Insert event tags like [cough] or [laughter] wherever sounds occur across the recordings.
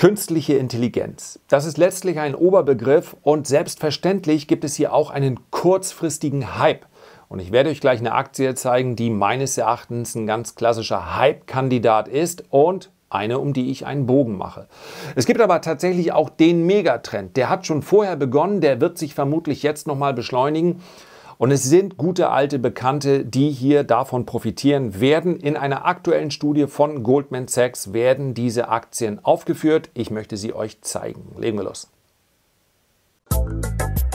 Künstliche Intelligenz. Das ist letztlich ein Oberbegriff und selbstverständlich gibt es hier auch einen kurzfristigen Hype. Und ich werde euch gleich eine Aktie zeigen, die meines Erachtens ein ganz klassischer Hype-Kandidat ist und eine, um die ich einen Bogen mache. Es gibt aber tatsächlich auch den Megatrend. Der hat schon vorher begonnen, der wird sich vermutlich jetzt nochmal beschleunigen. Und es sind gute alte Bekannte, die hier davon profitieren werden. In einer aktuellen Studie von Goldman Sachs werden diese Aktien aufgeführt. Ich möchte sie euch zeigen. Legen wir los. Musik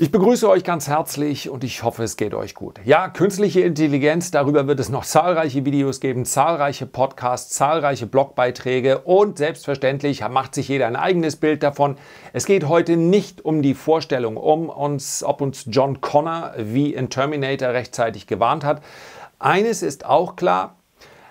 Ich begrüße euch ganz herzlich und ich hoffe, es geht euch gut. Ja, künstliche Intelligenz, darüber wird es noch zahlreiche Videos geben, zahlreiche Podcasts, zahlreiche Blogbeiträge und selbstverständlich macht sich jeder ein eigenes Bild davon. Es geht heute nicht um die Vorstellung, um uns, ob uns John Connor wie in Terminator rechtzeitig gewarnt hat. Eines ist auch klar,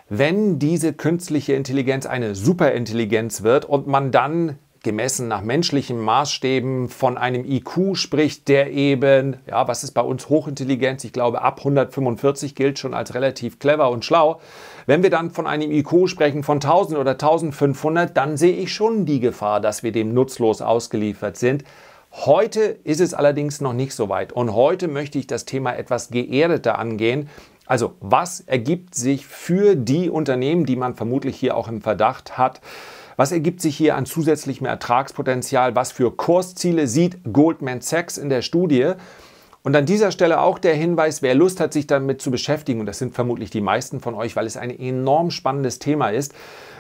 wenn diese künstliche Intelligenz eine Superintelligenz wird und man dann gemessen nach menschlichen Maßstäben von einem IQ spricht, der eben, ja, was ist bei uns Hochintelligenz? Ich glaube, ab 145 gilt schon als relativ clever und schlau. Wenn wir dann von einem IQ sprechen von 1000 oder 1500, dann sehe ich schon die Gefahr, dass wir dem nutzlos ausgeliefert sind. Heute ist es allerdings noch nicht so weit und heute möchte ich das Thema etwas geerdeter angehen. Also was ergibt sich für die Unternehmen, die man vermutlich hier auch im Verdacht hat, was ergibt sich hier an zusätzlichem Ertragspotenzial? Was für Kursziele sieht Goldman Sachs in der Studie? Und an dieser Stelle auch der Hinweis, wer Lust hat, sich damit zu beschäftigen, und das sind vermutlich die meisten von euch, weil es ein enorm spannendes Thema ist.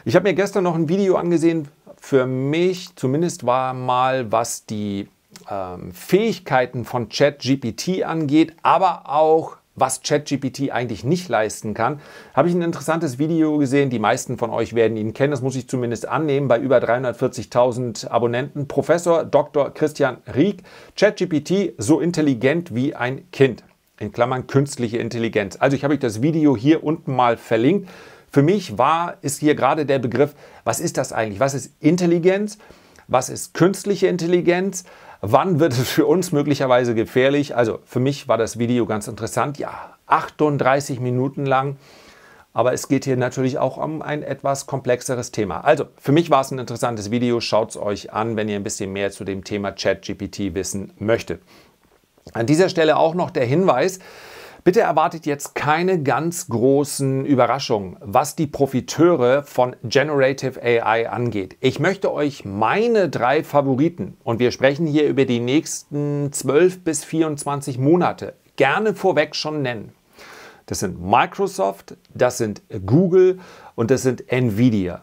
Ich habe mir gestern noch ein Video angesehen, für mich zumindest war mal, was die ähm, Fähigkeiten von ChatGPT angeht, aber auch was ChatGPT eigentlich nicht leisten kann, habe ich ein interessantes Video gesehen. Die meisten von euch werden ihn kennen, das muss ich zumindest annehmen, bei über 340.000 Abonnenten. Professor Dr. Christian Rieck, ChatGPT so intelligent wie ein Kind. In Klammern künstliche Intelligenz. Also ich habe euch das Video hier unten mal verlinkt. Für mich war, ist hier gerade der Begriff, was ist das eigentlich? Was ist Intelligenz? Was ist künstliche Intelligenz? Wann wird es für uns möglicherweise gefährlich? Also für mich war das Video ganz interessant. Ja, 38 Minuten lang. Aber es geht hier natürlich auch um ein etwas komplexeres Thema. Also, für mich war es ein interessantes Video. Schaut es euch an, wenn ihr ein bisschen mehr zu dem Thema ChatGPT wissen möchtet. An dieser Stelle auch noch der Hinweis, Bitte erwartet jetzt keine ganz großen Überraschungen, was die Profiteure von Generative AI angeht. Ich möchte euch meine drei Favoriten, und wir sprechen hier über die nächsten 12 bis 24 Monate, gerne vorweg schon nennen. Das sind Microsoft, das sind Google und das sind Nvidia.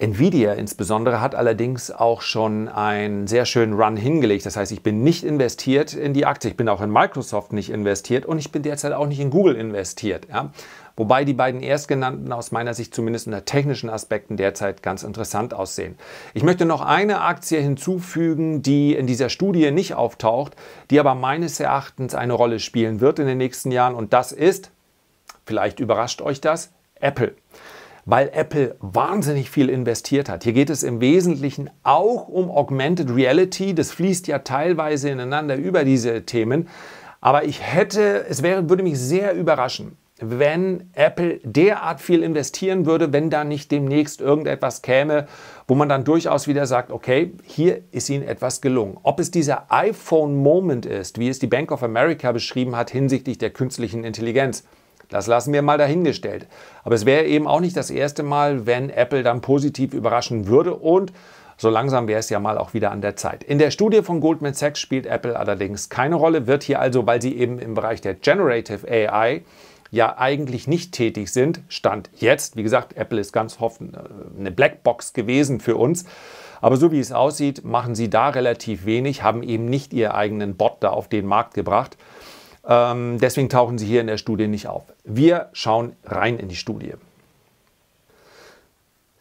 Nvidia insbesondere hat allerdings auch schon einen sehr schönen Run hingelegt. Das heißt, ich bin nicht investiert in die Aktie. Ich bin auch in Microsoft nicht investiert und ich bin derzeit auch nicht in Google investiert. Ja? Wobei die beiden erstgenannten aus meiner Sicht zumindest unter technischen Aspekten derzeit ganz interessant aussehen. Ich möchte noch eine Aktie hinzufügen, die in dieser Studie nicht auftaucht, die aber meines Erachtens eine Rolle spielen wird in den nächsten Jahren und das ist, vielleicht überrascht euch das, Apple weil Apple wahnsinnig viel investiert hat. Hier geht es im Wesentlichen auch um Augmented Reality. Das fließt ja teilweise ineinander über diese Themen. Aber ich hätte, es wäre, würde mich sehr überraschen, wenn Apple derart viel investieren würde, wenn da nicht demnächst irgendetwas käme, wo man dann durchaus wieder sagt, okay, hier ist ihnen etwas gelungen. Ob es dieser iPhone-Moment ist, wie es die Bank of America beschrieben hat hinsichtlich der künstlichen Intelligenz, das lassen wir mal dahingestellt. Aber es wäre eben auch nicht das erste Mal, wenn Apple dann positiv überraschen würde und so langsam wäre es ja mal auch wieder an der Zeit. In der Studie von Goldman Sachs spielt Apple allerdings keine Rolle, wird hier also, weil sie eben im Bereich der Generative AI ja eigentlich nicht tätig sind, stand jetzt. Wie gesagt, Apple ist ganz hoffen äh, eine Blackbox gewesen für uns. Aber so wie es aussieht, machen sie da relativ wenig, haben eben nicht ihren eigenen Bot da auf den Markt gebracht. Ähm, deswegen tauchen sie hier in der Studie nicht auf. Wir schauen rein in die Studie.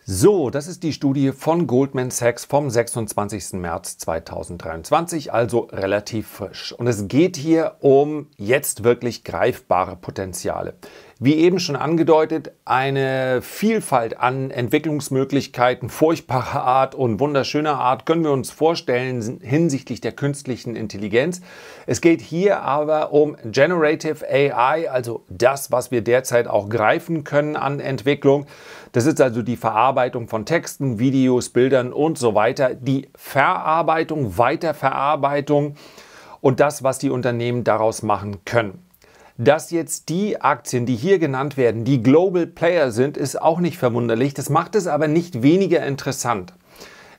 So, das ist die Studie von Goldman Sachs vom 26. März 2023, also relativ frisch. Und es geht hier um jetzt wirklich greifbare Potenziale wie eben schon angedeutet, eine Vielfalt an Entwicklungsmöglichkeiten furchtbarer Art und wunderschöner Art können wir uns vorstellen hinsichtlich der künstlichen Intelligenz. Es geht hier aber um Generative AI, also das, was wir derzeit auch greifen können an Entwicklung. Das ist also die Verarbeitung von Texten, Videos, Bildern und so weiter. Die Verarbeitung, Weiterverarbeitung und das, was die Unternehmen daraus machen können. Dass jetzt die Aktien, die hier genannt werden, die Global Player sind, ist auch nicht verwunderlich. Das macht es aber nicht weniger interessant.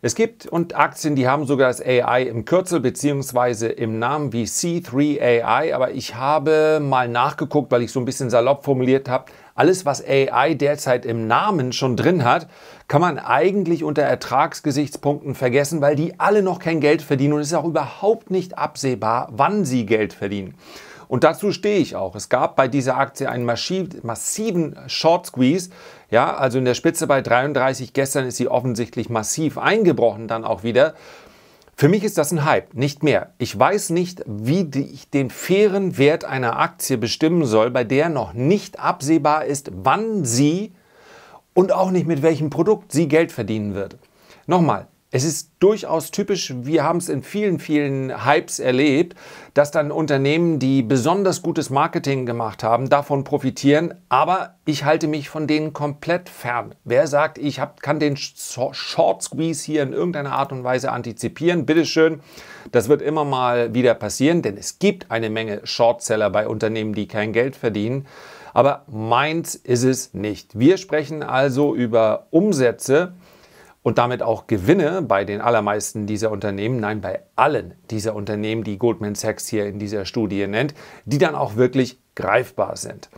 Es gibt und Aktien, die haben sogar das AI im Kürzel beziehungsweise im Namen wie C3AI, aber ich habe mal nachgeguckt, weil ich so ein bisschen salopp formuliert habe. Alles, was AI derzeit im Namen schon drin hat, kann man eigentlich unter Ertragsgesichtspunkten vergessen, weil die alle noch kein Geld verdienen und es ist auch überhaupt nicht absehbar, wann sie Geld verdienen. Und dazu stehe ich auch. Es gab bei dieser Aktie einen massiven Short Squeeze. Ja, also in der Spitze bei 33. Gestern ist sie offensichtlich massiv eingebrochen dann auch wieder. Für mich ist das ein Hype, nicht mehr. Ich weiß nicht, wie ich den fairen Wert einer Aktie bestimmen soll, bei der noch nicht absehbar ist, wann sie und auch nicht mit welchem Produkt sie Geld verdienen wird. Nochmal, es ist durchaus typisch, wir haben es in vielen, vielen Hypes erlebt, dass dann Unternehmen, die besonders gutes Marketing gemacht haben, davon profitieren. Aber ich halte mich von denen komplett fern. Wer sagt, ich hab, kann den Short Squeeze hier in irgendeiner Art und Weise antizipieren, bitteschön, das wird immer mal wieder passieren, denn es gibt eine Menge Shortseller bei Unternehmen, die kein Geld verdienen. Aber meins ist es nicht. Wir sprechen also über Umsätze, und damit auch Gewinne bei den allermeisten dieser Unternehmen, nein, bei allen dieser Unternehmen, die Goldman Sachs hier in dieser Studie nennt, die dann auch wirklich greifbar sind.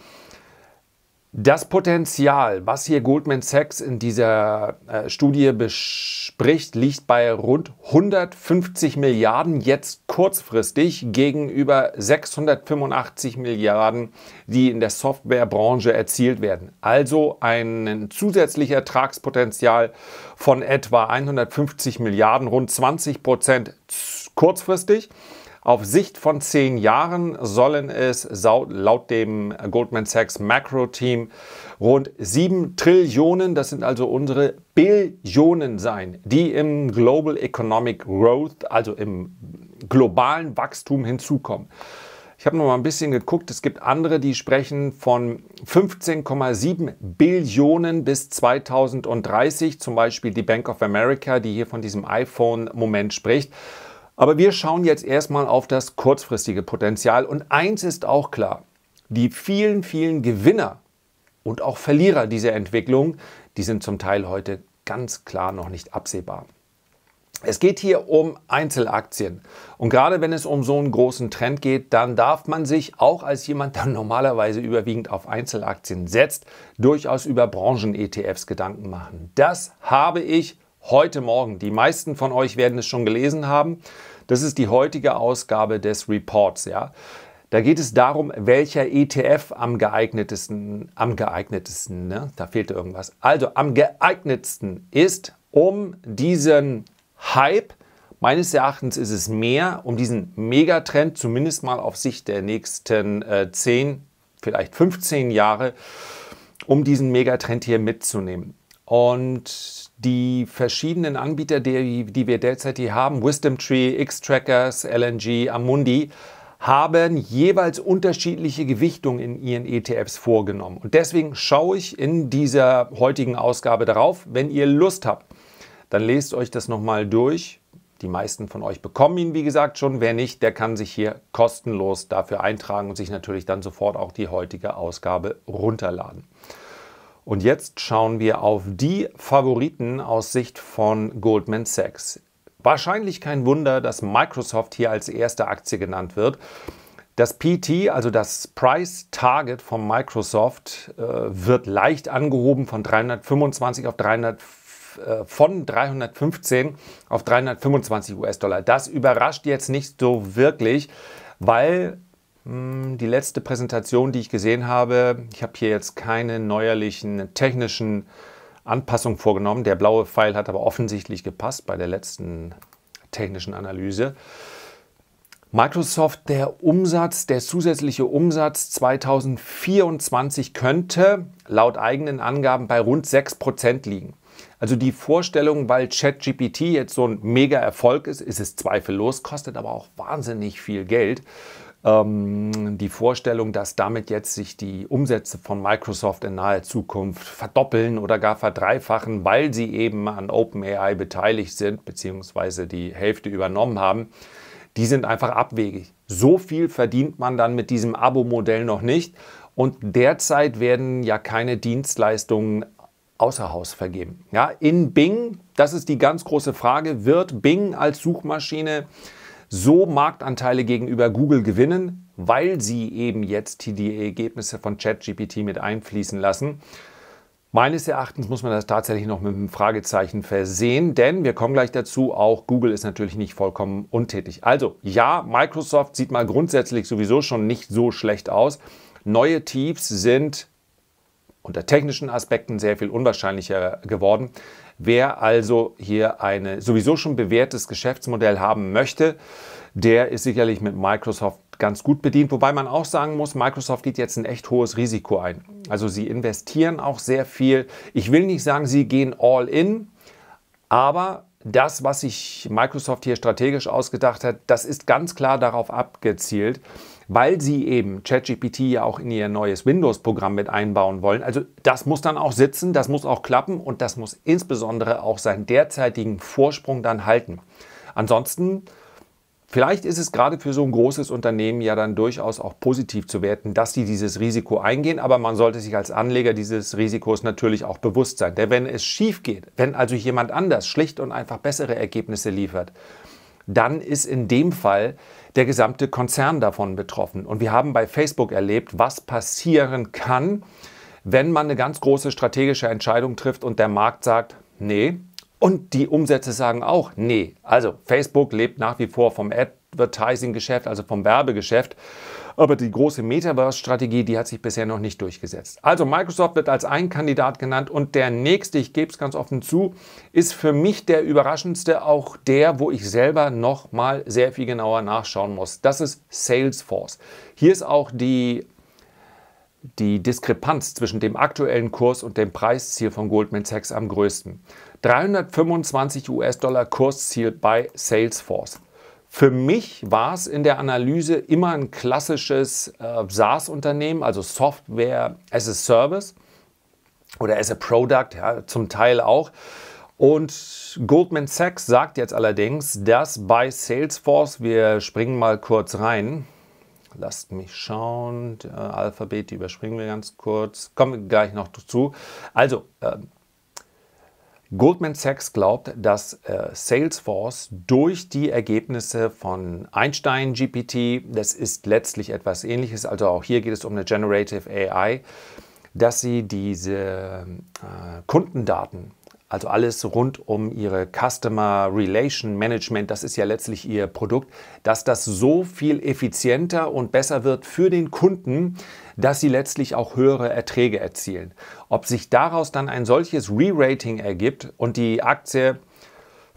Das Potenzial, was hier Goldman Sachs in dieser äh, Studie bespricht, liegt bei rund 150 Milliarden jetzt kurzfristig gegenüber 685 Milliarden, die in der Softwarebranche erzielt werden. Also ein zusätzliches Ertragspotenzial von etwa 150 Milliarden, rund 20 Prozent kurzfristig auf Sicht von zehn Jahren sollen es laut dem Goldman Sachs Macro Team rund sieben Trillionen, das sind also unsere Billionen sein, die im Global Economic Growth, also im globalen Wachstum hinzukommen. Ich habe noch mal ein bisschen geguckt. Es gibt andere, die sprechen von 15,7 Billionen bis 2030. Zum Beispiel die Bank of America, die hier von diesem iPhone-Moment spricht. Aber wir schauen jetzt erstmal auf das kurzfristige Potenzial. Und eins ist auch klar, die vielen, vielen Gewinner und auch Verlierer dieser Entwicklung, die sind zum Teil heute ganz klar noch nicht absehbar. Es geht hier um Einzelaktien. Und gerade wenn es um so einen großen Trend geht, dann darf man sich auch als jemand, der [laughs] normalerweise überwiegend auf Einzelaktien setzt, durchaus über Branchen-ETFs Gedanken machen. Das habe ich heute Morgen. Die meisten von euch werden es schon gelesen haben. Das ist die heutige Ausgabe des Reports, ja. Da geht es darum, welcher ETF am geeignetesten, am geeignetesten, ne? da fehlte irgendwas. Also am geeignetsten ist, um diesen Hype, meines Erachtens ist es mehr, um diesen Megatrend zumindest mal auf Sicht der nächsten äh, 10, vielleicht 15 Jahre, um diesen Megatrend hier mitzunehmen. Und die verschiedenen Anbieter, die, die wir derzeit hier haben, Wisdom Tree, X-Trackers, LNG, Amundi, haben jeweils unterschiedliche Gewichtungen in ihren ETFs vorgenommen. Und deswegen schaue ich in dieser heutigen Ausgabe darauf. Wenn ihr Lust habt, dann lest euch das nochmal durch. Die meisten von euch bekommen ihn, wie gesagt, schon. Wer nicht, der kann sich hier kostenlos dafür eintragen und sich natürlich dann sofort auch die heutige Ausgabe runterladen. Und jetzt schauen wir auf die Favoriten aus Sicht von Goldman Sachs. Wahrscheinlich kein Wunder, dass Microsoft hier als erste Aktie genannt wird. Das PT, also das Price Target von Microsoft, äh, wird leicht angehoben von 325 auf 300, äh, von 315 auf 325 US-Dollar. Das überrascht jetzt nicht so wirklich, weil hm, die letzte Präsentation, die ich gesehen habe, ich habe hier jetzt keine neuerlichen technischen Anpassungen vorgenommen. Der blaue Pfeil hat aber offensichtlich gepasst bei der letzten technischen Analyse. Microsoft, der Umsatz, der zusätzliche Umsatz 2024 könnte laut eigenen Angaben bei rund 6% liegen. Also die Vorstellung, weil ChatGPT jetzt so ein mega Erfolg ist, ist es zweifellos, kostet aber auch wahnsinnig viel Geld ähm, die Vorstellung, dass damit jetzt sich die Umsätze von Microsoft in naher Zukunft verdoppeln oder gar verdreifachen, weil sie eben an OpenAI beteiligt sind, beziehungsweise die Hälfte übernommen haben, die sind einfach abwegig. So viel verdient man dann mit diesem Abo-Modell noch nicht. Und derzeit werden ja keine Dienstleistungen außer Haus vergeben. Ja, in Bing, das ist die ganz große Frage, wird Bing als Suchmaschine so Marktanteile gegenüber Google gewinnen, weil sie eben jetzt die Ergebnisse von ChatGPT mit einfließen lassen. Meines Erachtens muss man das tatsächlich noch mit einem Fragezeichen versehen, denn wir kommen gleich dazu, auch Google ist natürlich nicht vollkommen untätig. Also ja, Microsoft sieht mal grundsätzlich sowieso schon nicht so schlecht aus. Neue Tiefs sind unter technischen Aspekten sehr viel unwahrscheinlicher geworden. Wer also hier ein sowieso schon bewährtes Geschäftsmodell haben möchte, der ist sicherlich mit Microsoft ganz gut bedient. Wobei man auch sagen muss, Microsoft geht jetzt ein echt hohes Risiko ein. Also sie investieren auch sehr viel. Ich will nicht sagen, sie gehen all in, aber das, was sich Microsoft hier strategisch ausgedacht hat, das ist ganz klar darauf abgezielt, weil sie eben ChatGPT ja auch in ihr neues Windows-Programm mit einbauen wollen. Also das muss dann auch sitzen, das muss auch klappen und das muss insbesondere auch seinen derzeitigen Vorsprung dann halten. Ansonsten, vielleicht ist es gerade für so ein großes Unternehmen ja dann durchaus auch positiv zu werten, dass sie dieses Risiko eingehen, aber man sollte sich als Anleger dieses Risikos natürlich auch bewusst sein. Denn wenn es schief geht, wenn also jemand anders schlicht und einfach bessere Ergebnisse liefert, dann ist in dem Fall der gesamte Konzern davon betroffen. Und wir haben bei Facebook erlebt, was passieren kann, wenn man eine ganz große strategische Entscheidung trifft und der Markt sagt, nee. Und die Umsätze sagen auch, nee. Also Facebook lebt nach wie vor vom Advertising-Geschäft, also vom Werbegeschäft. Aber die große Metaverse-Strategie, die hat sich bisher noch nicht durchgesetzt. Also Microsoft wird als ein Kandidat genannt und der nächste, ich gebe es ganz offen zu, ist für mich der überraschendste, auch der, wo ich selber noch mal sehr viel genauer nachschauen muss. Das ist Salesforce. Hier ist auch die die Diskrepanz zwischen dem aktuellen Kurs und dem Preisziel von Goldman Sachs am größten. 325 US-Dollar Kursziel bei Salesforce. Für mich war es in der Analyse immer ein klassisches äh, SaaS-Unternehmen, also Software as a Service oder as a Product, ja, zum Teil auch. Und Goldman Sachs sagt jetzt allerdings, dass bei Salesforce, wir springen mal kurz rein, lasst mich schauen, Alphabet, die überspringen wir ganz kurz, kommen wir gleich noch dazu. Also, äh, Goldman Sachs glaubt, dass äh, Salesforce durch die Ergebnisse von Einstein GPT, das ist letztlich etwas ähnliches, also auch hier geht es um eine Generative AI, dass sie diese äh, Kundendaten also alles rund um ihre Customer Relation Management, das ist ja letztlich ihr Produkt, dass das so viel effizienter und besser wird für den Kunden, dass sie letztlich auch höhere Erträge erzielen. Ob sich daraus dann ein solches Re-Rating ergibt und die Aktie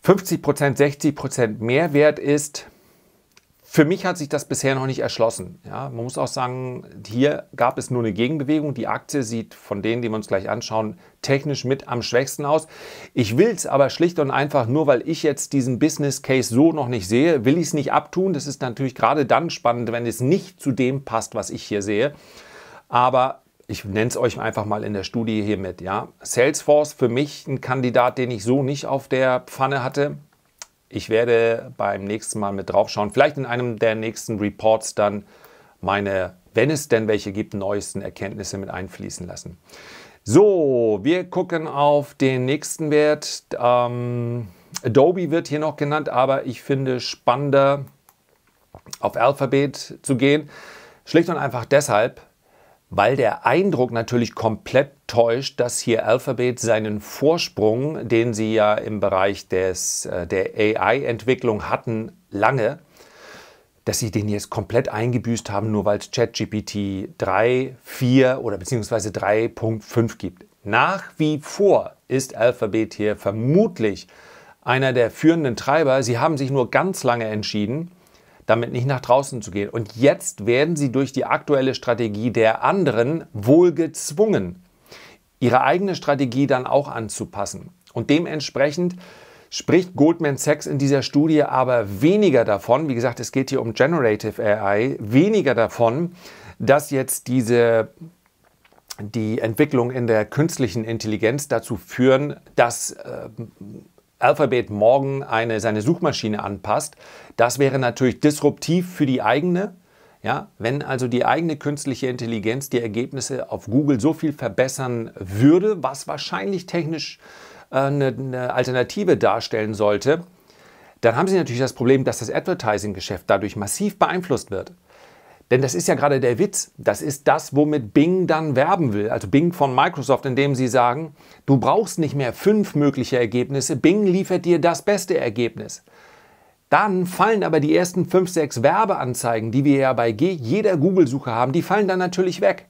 50%, 60% mehr wert ist, für mich hat sich das bisher noch nicht erschlossen. Ja, man muss auch sagen, hier gab es nur eine Gegenbewegung. Die Aktie sieht von denen, die wir uns gleich anschauen, technisch mit am schwächsten aus. Ich will es aber schlicht und einfach, nur weil ich jetzt diesen Business Case so noch nicht sehe, will ich es nicht abtun. Das ist natürlich gerade dann spannend, wenn es nicht zu dem passt, was ich hier sehe. Aber ich nenne es euch einfach mal in der Studie hiermit. Ja. Salesforce für mich ein Kandidat, den ich so nicht auf der Pfanne hatte. Ich werde beim nächsten Mal mit drauf schauen. Vielleicht in einem der nächsten Reports dann meine, wenn es denn welche gibt, neuesten Erkenntnisse mit einfließen lassen. So, wir gucken auf den nächsten Wert. Ähm, Adobe wird hier noch genannt, aber ich finde spannender auf Alphabet zu gehen. Schlicht und einfach deshalb, weil der Eindruck natürlich komplett täuscht, dass hier Alphabet seinen Vorsprung, den sie ja im Bereich des, äh, der AI-Entwicklung hatten, lange, dass sie den jetzt komplett eingebüßt haben, nur weil es ChatGPT 3, 4 oder beziehungsweise 3.5 gibt. Nach wie vor ist Alphabet hier vermutlich einer der führenden Treiber. Sie haben sich nur ganz lange entschieden, damit nicht nach draußen zu gehen. Und jetzt werden sie durch die aktuelle Strategie der anderen wohl gezwungen, ihre eigene Strategie dann auch anzupassen. Und dementsprechend spricht Goldman Sachs in dieser Studie aber weniger davon, wie gesagt, es geht hier um Generative AI, weniger davon, dass jetzt diese die Entwicklung in der künstlichen Intelligenz dazu führen, dass äh, Alphabet morgen eine, seine Suchmaschine anpasst, das wäre natürlich disruptiv für die eigene. Ja, wenn also die eigene künstliche Intelligenz die Ergebnisse auf Google so viel verbessern würde, was wahrscheinlich technisch äh, eine, eine Alternative darstellen sollte, dann haben Sie natürlich das Problem, dass das Advertising-Geschäft dadurch massiv beeinflusst wird. Denn das ist ja gerade der Witz. Das ist das, womit Bing dann werben will. Also Bing von Microsoft, indem sie sagen, du brauchst nicht mehr fünf mögliche Ergebnisse. Bing liefert dir das beste Ergebnis. Dann fallen aber die ersten fünf, sechs Werbeanzeigen, die wir ja bei jeder Google-Suche haben, die fallen dann natürlich weg.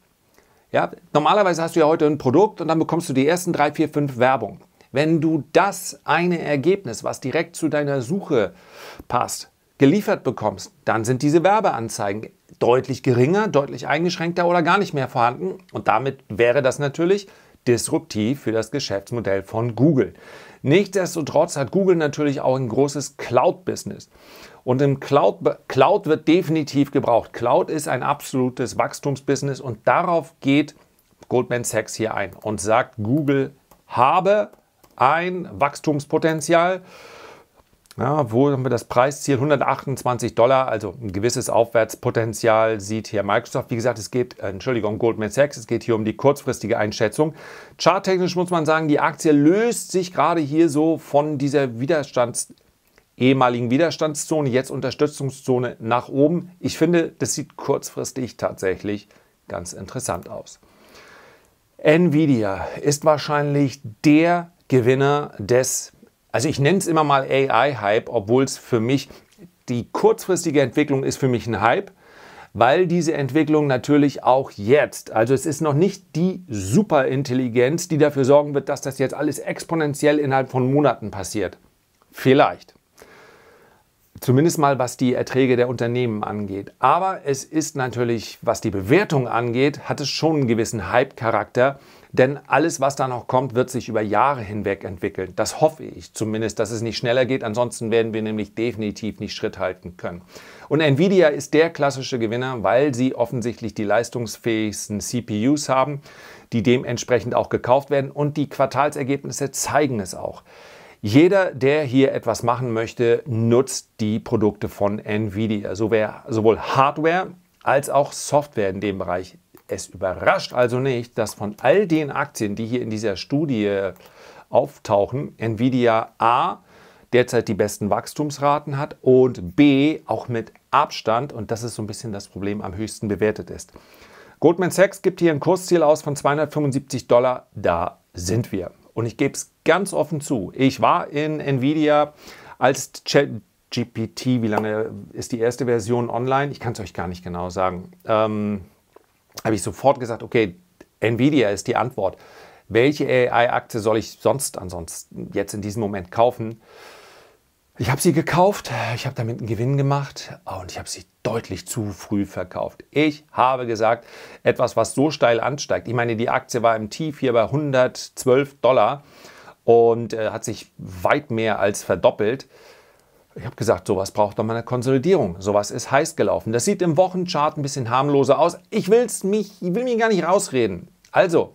Ja, normalerweise hast du ja heute ein Produkt und dann bekommst du die ersten drei, vier, fünf Werbung. Wenn du das eine Ergebnis, was direkt zu deiner Suche passt, geliefert bekommst, dann sind diese Werbeanzeigen deutlich geringer, deutlich eingeschränkter oder gar nicht mehr vorhanden. Und damit wäre das natürlich disruptiv für das Geschäftsmodell von Google. Nichtsdestotrotz hat Google natürlich auch ein großes Cloud-Business. Und im Cloud, Cloud wird definitiv gebraucht. Cloud ist ein absolutes Wachstumsbusiness und darauf geht Goldman Sachs hier ein und sagt, Google habe ein Wachstumspotenzial ja, wo haben wir das Preisziel? 128 Dollar, also ein gewisses Aufwärtspotenzial sieht hier Microsoft. Wie gesagt, es geht, äh, Entschuldigung, Goldman Sachs, es geht hier um die kurzfristige Einschätzung. Charttechnisch muss man sagen, die Aktie löst sich gerade hier so von dieser Widerstands- ehemaligen Widerstandszone, jetzt Unterstützungszone nach oben. Ich finde, das sieht kurzfristig tatsächlich ganz interessant aus. Nvidia ist wahrscheinlich der Gewinner des also ich nenne es immer mal AI-Hype, obwohl es für mich die kurzfristige Entwicklung ist für mich ein Hype, weil diese Entwicklung natürlich auch jetzt, also es ist noch nicht die Superintelligenz, die dafür sorgen wird, dass das jetzt alles exponentiell innerhalb von Monaten passiert. Vielleicht. Zumindest mal was die Erträge der Unternehmen angeht. Aber es ist natürlich, was die Bewertung angeht, hat es schon einen gewissen Hype-Charakter, denn alles, was da noch kommt, wird sich über Jahre hinweg entwickeln. Das hoffe ich zumindest, dass es nicht schneller geht. Ansonsten werden wir nämlich definitiv nicht Schritt halten können. Und Nvidia ist der klassische Gewinner, weil sie offensichtlich die leistungsfähigsten CPUs haben, die dementsprechend auch gekauft werden. Und die Quartalsergebnisse zeigen es auch. Jeder, der hier etwas machen möchte, nutzt die Produkte von Nvidia, sowohl Hardware als auch Software in dem Bereich. Es überrascht also nicht, dass von all den Aktien, die hier in dieser Studie auftauchen, Nvidia A derzeit die besten Wachstumsraten hat und B auch mit Abstand, und das ist so ein bisschen das Problem, am höchsten bewertet ist. Goldman Sachs gibt hier ein Kursziel aus von 275 Dollar, da sind wir. Und ich gebe es ganz offen zu, ich war in Nvidia als ChatGPT, wie lange ist die erste Version online? Ich kann es euch gar nicht genau sagen. Ähm, habe ich sofort gesagt, okay, Nvidia ist die Antwort. Welche AI-Aktie soll ich sonst ansonsten jetzt in diesem Moment kaufen? Ich habe sie gekauft, ich habe damit einen Gewinn gemacht und ich habe sie deutlich zu früh verkauft. Ich habe gesagt, etwas, was so steil ansteigt. Ich meine, die Aktie war im Tief hier bei 112 Dollar und äh, hat sich weit mehr als verdoppelt. Ich habe gesagt, sowas braucht doch mal eine Konsolidierung. Sowas ist heiß gelaufen. Das sieht im Wochenchart ein bisschen harmloser aus. Ich, will's mich, ich will mir gar nicht rausreden. Also,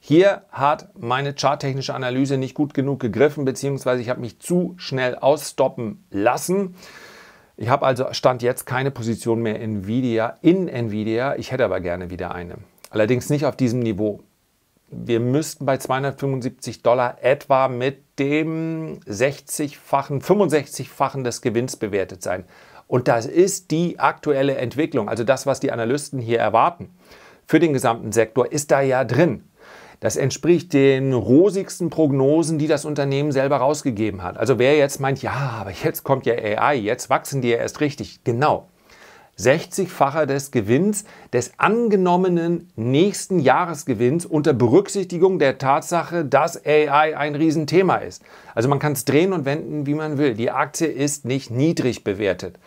hier hat meine charttechnische Analyse nicht gut genug gegriffen, beziehungsweise ich habe mich zu schnell ausstoppen lassen. Ich habe also Stand jetzt keine Position mehr in Nvidia, in Nvidia. Ich hätte aber gerne wieder eine. Allerdings nicht auf diesem Niveau wir müssten bei 275 Dollar etwa mit dem 60-fachen, 65-fachen des Gewinns bewertet sein. Und das ist die aktuelle Entwicklung, also das, was die Analysten hier erwarten. Für den gesamten Sektor ist da ja drin. Das entspricht den rosigsten Prognosen, die das Unternehmen selber rausgegeben hat. Also wer jetzt meint, ja, aber jetzt kommt ja AI, jetzt wachsen die ja erst richtig. Genau, 60-facher des Gewinns des angenommenen nächsten Jahresgewinns unter Berücksichtigung der Tatsache, dass AI ein Riesenthema ist. Also man kann es drehen und wenden, wie man will. Die Aktie ist nicht niedrig bewertet.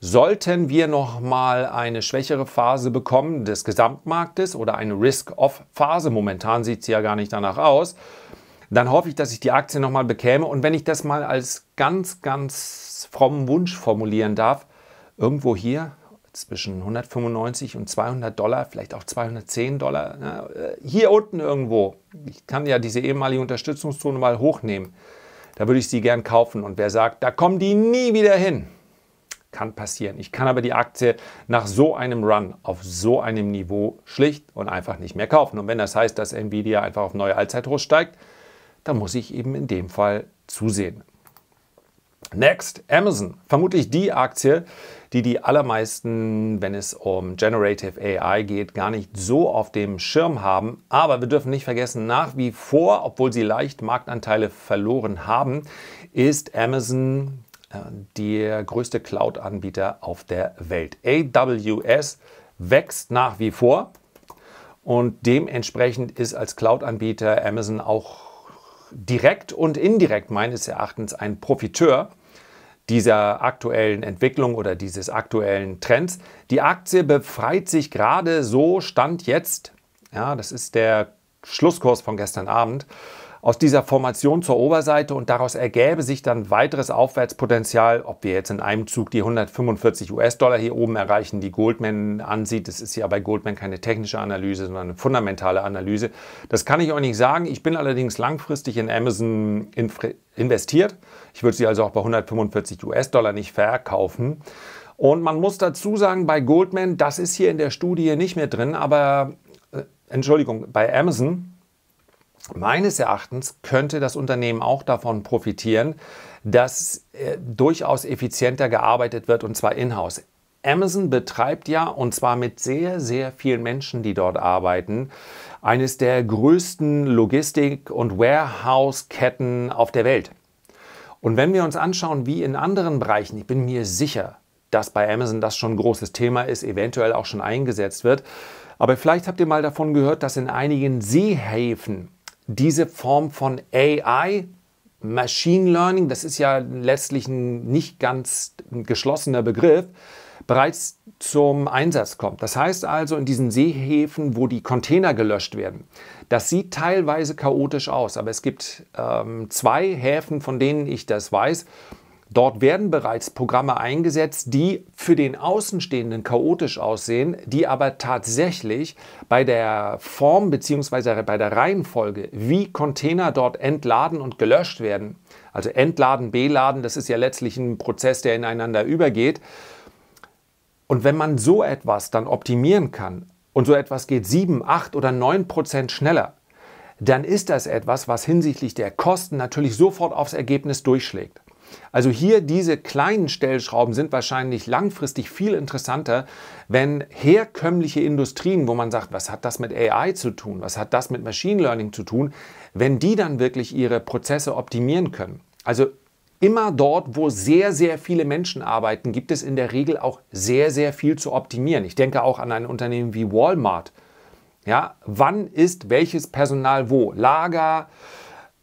Sollten wir nochmal eine schwächere Phase bekommen des Gesamtmarktes oder eine Risk-Off-Phase, momentan sieht sie ja gar nicht danach aus, dann hoffe ich, dass ich die Aktie nochmal bekäme. Und wenn ich das mal als ganz, ganz frommen Wunsch formulieren darf, irgendwo hier zwischen 195 und 200 Dollar, vielleicht auch 210 Dollar, na, ne, äh, hier unten irgendwo. Ich kann ja diese ehemalige Unterstützungszone mal hochnehmen. Da würde ich sie gern kaufen. Und wer sagt, da kommen die nie wieder hin, kann passieren. Ich kann aber die Aktie nach so einem Run auf so einem Niveau schlicht und einfach nicht mehr kaufen. Und wenn das heißt, dass Nvidia einfach auf neue Allzeithochs steigt, dann muss ich eben in dem Fall zusehen. Next, Amazon. Vermutlich die Aktie, die die allermeisten, wenn es um Generative AI geht, gar nicht so auf dem Schirm haben. Aber wir dürfen nicht vergessen, nach wie vor, obwohl sie leicht Marktanteile verloren haben, ist Amazon äh, der größte Cloud-Anbieter auf der Welt. AWS wächst nach wie vor und dementsprechend ist als Cloud-Anbieter Amazon auch direkt und indirekt meines Erachtens ein Profiteur dieser aktuellen Entwicklung oder dieses aktuellen Trends. Die Aktie befreit sich gerade so, stand jetzt. Ja, das ist der Schlusskurs von gestern Abend aus dieser Formation zur Oberseite und daraus ergäbe sich dann weiteres Aufwärtspotenzial. Ob wir jetzt in einem Zug die 145 US-Dollar hier oben erreichen, die Goldman ansieht, das ist ja bei Goldman keine technische Analyse, sondern eine fundamentale Analyse. Das kann ich euch nicht sagen. Ich bin allerdings langfristig in Amazon investiert. Ich würde sie also auch bei 145 US-Dollar nicht verkaufen. Und man muss dazu sagen, bei Goldman, das ist hier in der Studie nicht mehr drin, aber äh, Entschuldigung, bei Amazon Meines Erachtens könnte das Unternehmen auch davon profitieren, dass äh, durchaus effizienter gearbeitet wird und zwar in-house. Amazon betreibt ja, und zwar mit sehr, sehr vielen Menschen, die dort arbeiten, eines der größten Logistik- und Warehouse-Ketten auf der Welt. Und wenn wir uns anschauen, wie in anderen Bereichen, ich bin mir sicher, dass bei Amazon das schon ein großes Thema ist, eventuell auch schon eingesetzt wird. Aber vielleicht habt ihr mal davon gehört, dass in einigen Seehäfen diese Form von AI, Machine Learning, das ist ja letztlich ein nicht ganz geschlossener Begriff, bereits zum Einsatz kommt. Das heißt also in diesen Seehäfen, wo die Container gelöscht werden. Das sieht teilweise chaotisch aus, aber es gibt ähm, zwei Häfen, von denen ich das weiß, Dort werden bereits Programme eingesetzt, die für den Außenstehenden chaotisch aussehen, die aber tatsächlich bei der Form bzw. bei der Reihenfolge, wie Container dort entladen und gelöscht werden, also entladen, beladen, das ist ja letztlich ein Prozess, der ineinander übergeht. Und wenn man so etwas dann optimieren kann und so etwas geht 7, 8 oder 9 Prozent schneller, dann ist das etwas, was hinsichtlich der Kosten natürlich sofort aufs Ergebnis durchschlägt. Also hier diese kleinen Stellschrauben sind wahrscheinlich langfristig viel interessanter, wenn herkömmliche Industrien, wo man sagt, was hat das mit AI zu tun, was hat das mit Machine Learning zu tun, wenn die dann wirklich ihre Prozesse optimieren können. Also immer dort, wo sehr, sehr viele Menschen arbeiten, gibt es in der Regel auch sehr, sehr viel zu optimieren. Ich denke auch an ein Unternehmen wie Walmart. Ja, wann ist welches Personal wo? Lager, äh,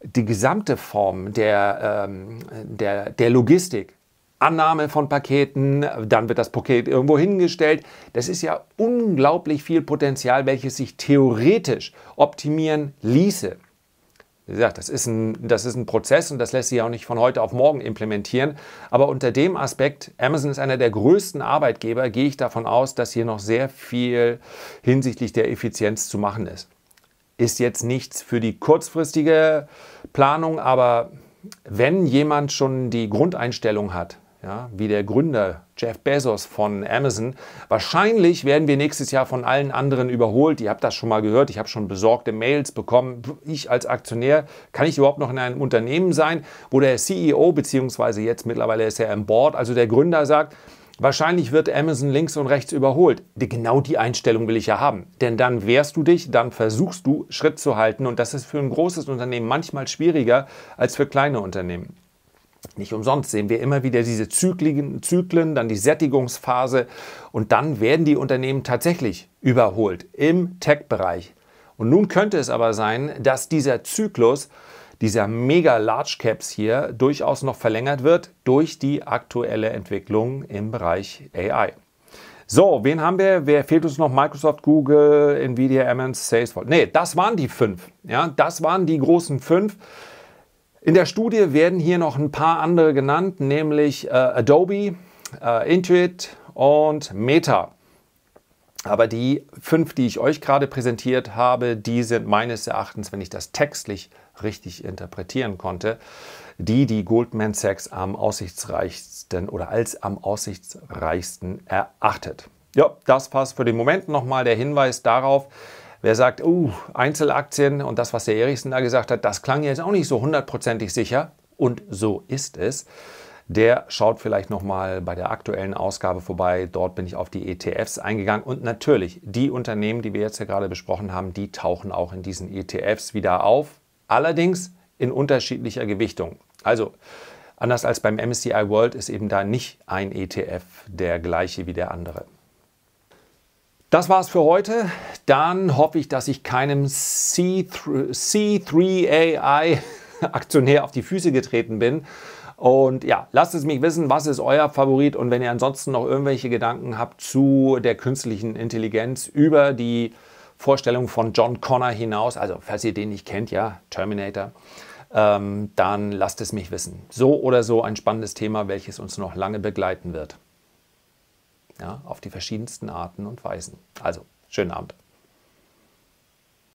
die gesamte Form der, ähm, der, der Logistik, Annahme von Paketen, dann wird das Paket irgendwo hingestellt. Das ist ja unglaublich viel Potenzial, welches sich theoretisch optimieren ließe. Wie gesagt, das ist, ein, das ist ein Prozess und das lässt sich auch nicht von heute auf morgen implementieren. Aber unter dem Aspekt, Amazon ist einer der größten Arbeitgeber, gehe ich davon aus, dass hier noch sehr viel hinsichtlich der Effizienz zu machen ist ist jetzt nichts für die kurzfristige Planung, aber wenn jemand schon die Grundeinstellung hat, ja, wie der Gründer Jeff Bezos von Amazon. Wahrscheinlich werden wir nächstes Jahr von allen anderen überholt. Ihr habt das schon mal gehört. Ich habe schon besorgte Mails bekommen. Ich als Aktionär, kann ich überhaupt noch in einem Unternehmen sein, wo der CEO, beziehungsweise jetzt mittlerweile ist er im Board, also der Gründer sagt, Wahrscheinlich wird Amazon links und rechts überholt. Genau die Einstellung will ich ja haben. Denn dann wehrst du dich, dann versuchst du, Schritt zu halten. Und das ist für ein großes Unternehmen manchmal schwieriger als für kleine Unternehmen. Nicht umsonst sehen wir immer wieder diese Zyklen, dann die Sättigungsphase und dann werden die Unternehmen tatsächlich überholt im Tech-Bereich. Und nun könnte es aber sein, dass dieser Zyklus dieser mega Large Caps hier durchaus noch verlängert wird durch die aktuelle Entwicklung im Bereich AI. So, wen haben wir? Wer fehlt uns noch? Microsoft, Google, Nvidia, Amazon, Salesforce. Nee, das waren die fünf. Ja, das waren die großen fünf. In der Studie werden hier noch ein paar andere genannt, nämlich äh, Adobe, äh, Intuit und Meta. Aber die fünf, die ich euch gerade präsentiert habe, die sind meines Erachtens, wenn ich das textlich richtig interpretieren konnte, die die Goldman Sachs am aussichtsreichsten oder als am aussichtsreichsten erachtet. Ja, das war's für den Moment. Nochmal der Hinweis darauf, wer sagt, uh, Einzelaktien und das, was der Erichsen da gesagt hat, das klang jetzt auch nicht so hundertprozentig sicher. Und so ist es. Der schaut vielleicht nochmal bei der aktuellen Ausgabe vorbei. Dort bin ich auf die ETFs eingegangen. Und natürlich, die Unternehmen, die wir jetzt hier gerade besprochen haben, die tauchen auch in diesen ETFs wieder auf allerdings in unterschiedlicher Gewichtung. Also anders als beim MSCI World ist eben da nicht ein ETF der gleiche wie der andere. Das war's für heute. Dann hoffe ich, dass ich keinem C3, C3AI [laughs] Aktionär auf die Füße getreten bin. Und ja, lasst es mich wissen, was ist euer Favorit und wenn ihr ansonsten noch irgendwelche Gedanken habt zu der künstlichen Intelligenz über die Vorstellung von John Connor hinaus, also falls ihr den nicht kennt, ja, Terminator, ähm, dann lasst es mich wissen. So oder so ein spannendes Thema, welches uns noch lange begleiten wird. Ja, auf die verschiedensten Arten und Weisen. Also, schönen Abend.